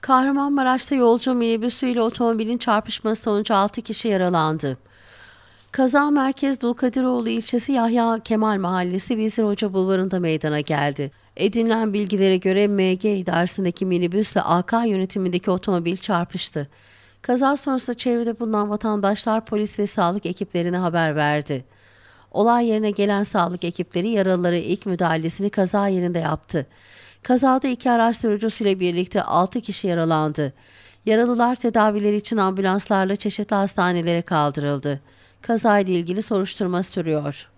Kahramanmaraş'ta yolcu minibüsüyle otomobilin çarpışması sonucu 6 kişi yaralandı. Kaza merkez Dulkadiroğlu ilçesi Yahya Kemal Mahallesi Vezir Hoca Bulvarı'nda meydana geldi. Edinilen bilgilere göre MG idaresindeki minibüsle AK yönetimindeki otomobil çarpıştı. Kaza sonrası çevrede bulunan vatandaşlar polis ve sağlık ekiplerine haber verdi. Olay yerine gelen sağlık ekipleri yaralıları ilk müdahalesini kaza yerinde yaptı. Kazada iki araç sürücüsüyle birlikte 6 kişi yaralandı. Yaralılar tedavileri için ambulanslarla çeşitli hastanelere kaldırıldı. Kazayla ilgili soruşturma sürüyor.